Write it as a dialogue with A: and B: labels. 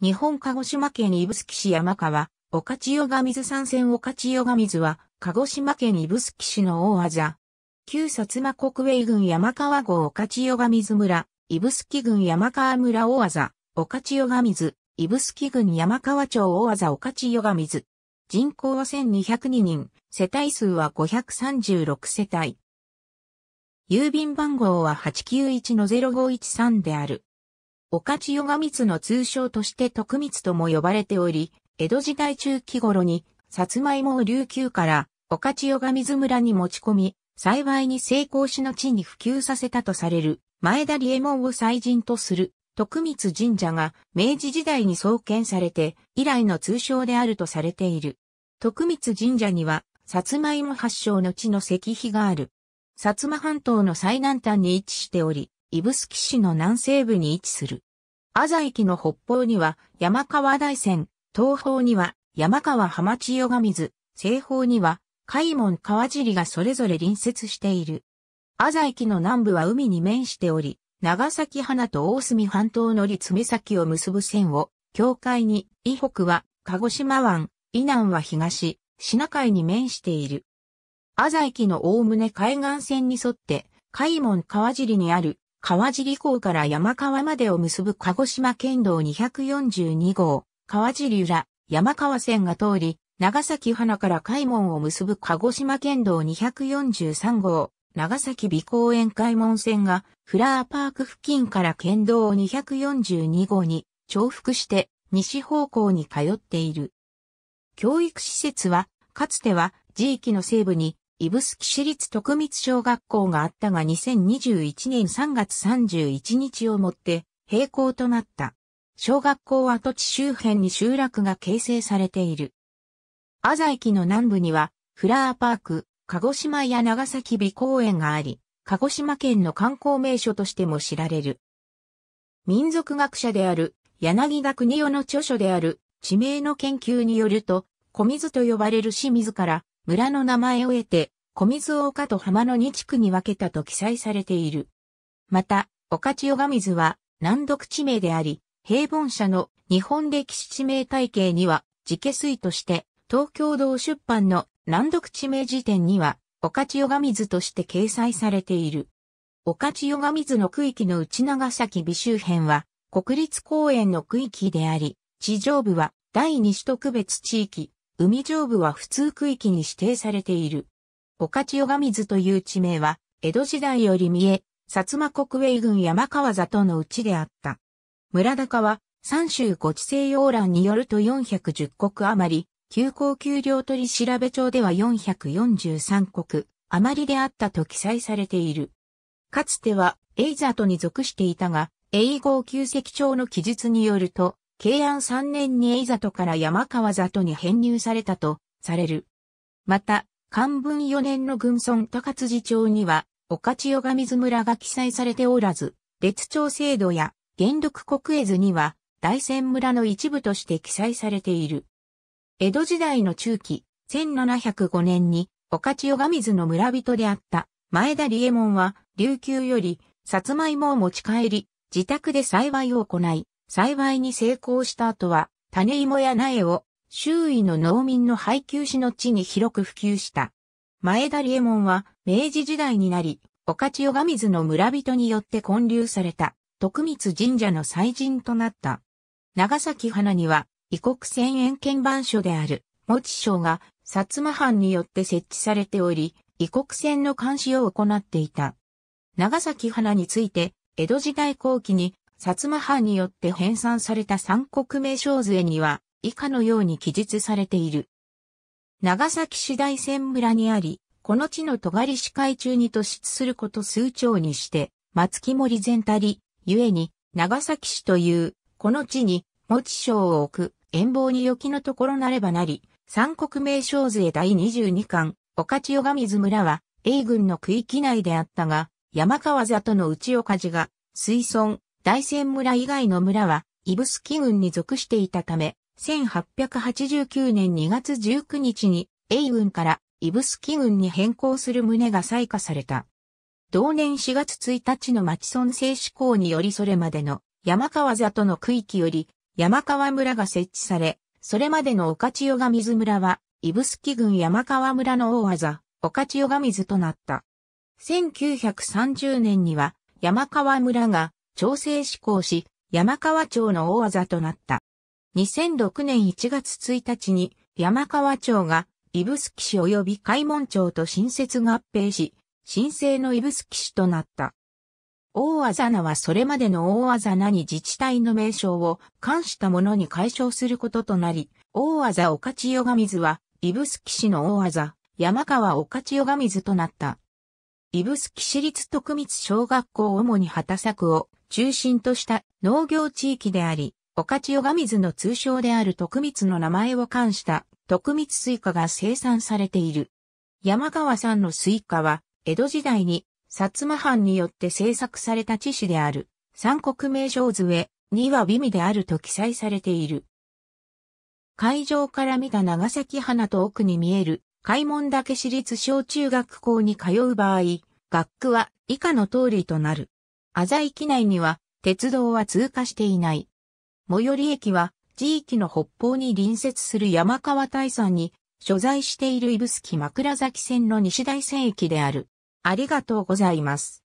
A: 日本鹿児島県指宿市山川、岡千代が水山線岡千代が水は、鹿児島県指宿市の大技。旧薩摩国営軍山川郷岡千代が水村、指宿郡山川村大技、岡千代が水、指宿郡山川町大技岡千代が水。人口は1202人、世帯数は536世帯。郵便番号は891-0513である。かちよがつの通称として徳光とも呼ばれており、江戸時代中期頃に、さつまいもを琉球からかちよがず村に持ち込み、幸いに成功しの地に普及させたとされる、前田利右衛門を祭神とする、徳光神社が明治時代に創建されて、以来の通称であるとされている。徳光神社には、薩摩芋発祥の地の石碑がある。薩摩半島の最南端に位置しており、指宿市の南西部に位置する。安佐駅の北方には山川大山、東方には山川浜千代が水、西方には海門川尻がそれぞれ隣接している。安佐駅の南部は海に面しており、長崎花と大隅半島のり爪先を結ぶ線を、境界に、以北は鹿児島湾、以南は東、品海に面している。安佐駅の概ね海岸線に沿って、海門川尻にある川尻港から山川までを結ぶ鹿児島県道242号、川尻浦、山川線が通り、長崎花から海門を結ぶ鹿児島県道243号、長崎美公園海門線がフラーパーク付近から県道242号に重複して西方向に通っている。教育施設は、かつては地域の西部にスキ市立徳光小学校があったが2021年3月31日をもって閉校となった。小学校跡地周辺に集落が形成されている。アザ駅の南部にはフラーパーク、鹿児島や長崎美公園があり、鹿児島県の観光名所としても知られる。民族学者である柳田国夫の著書である地名の研究によると、小水と呼ばれる市自ら村の名前を得て、小水岡と浜の2地区に分けたと記載されている。また、岡千代が水は南読地名であり、平凡社の日本歴史地名体系には、自家水として、東京道出版の南読地名辞典には、岡千代が水として掲載されている。岡千代が水の区域の内長崎美周辺は、国立公園の区域であり、地上部は第二首都区別地域、海上部は普通区域に指定されている。御徒ヨガ水という地名は、江戸時代より見え、薩摩国営軍山川里のうちであった。村高は、三州ご地西要欄によると410国余り、急行級領取調べ帳では443国余りであったと記載されている。かつては、エイザートに属していたが、英語旧石帳の記述によると、慶安3年に江里から山川里に編入されたとされる。また、漢文4年の軍村高辻町には、岡千代上水村が記載されておらず、列町制度や元禄国絵図には、大仙村の一部として記載されている。江戸時代の中期、1705年に、岡千代上水の村人であった前田利右衛門は、琉球より、さつまいもを持ち帰り、自宅で栽培を行い、栽培に成功した後は、種芋や苗を周囲の農民の配給しの地に広く普及した。前田利右衛門は明治時代になり、岡千代が水の村人によって建立された徳光神社の祭神となった。長崎花には異国船円見番所である持章が薩摩藩によって設置されており、異国船の監視を行っていた。長崎花について、江戸時代後期に薩摩藩によって編纂された三国名称図絵には、以下のように記述されている。長崎市大仙村にあり、この地の尖り市会中に突出すること数丁にして、松木森全たり、ゆえに、長崎市という、この地に、持ち章を置く、遠方に良きのところなればなり、三国名称図絵第22巻、岡千代上水村は、英軍の区域内であったが、山川里の内岡地が、水村、大仙村以外の村は、指宿郡に属していたため、1889年2月19日に、A 郡から指宿郡に変更する旨が採火された。同年4月1日の町村制施行によりそれまでの山川里の区域より山川村が設置され、それまでの岡千代が水村は、指宿郡山川村の大技、岡千代が水となった。1930年には山川村が調整施行し、山川町の大技となった。2006年1月1日に山川町が指宿市及び開門町と新設合併し、新生の指宿市となった。大技名はそれまでの大技名に自治体の名称を冠したものに解消することとなり、大技御徒ヨガ水は、指宿市の大技、山川御徒ヨガ水となった。指宿市立徳光小学校主に畑作を、中心とした農業地域であり、御徒ヨが水の通称である徳光の名前を冠した徳光スイカが生産されている。山川さんのスイカは、江戸時代に薩摩藩によって制作された地紙である、三国名称図へには美味であると記載されている。会場から見た長崎花と奥に見える、開門岳市立小中学校に通う場合、学区は以下の通りとなる。アザ駅内には鉄道は通過していない。最寄り駅は地域の北方に隣接する山川大山に所在している指宿枕崎線の西大線駅である。ありがとうございます。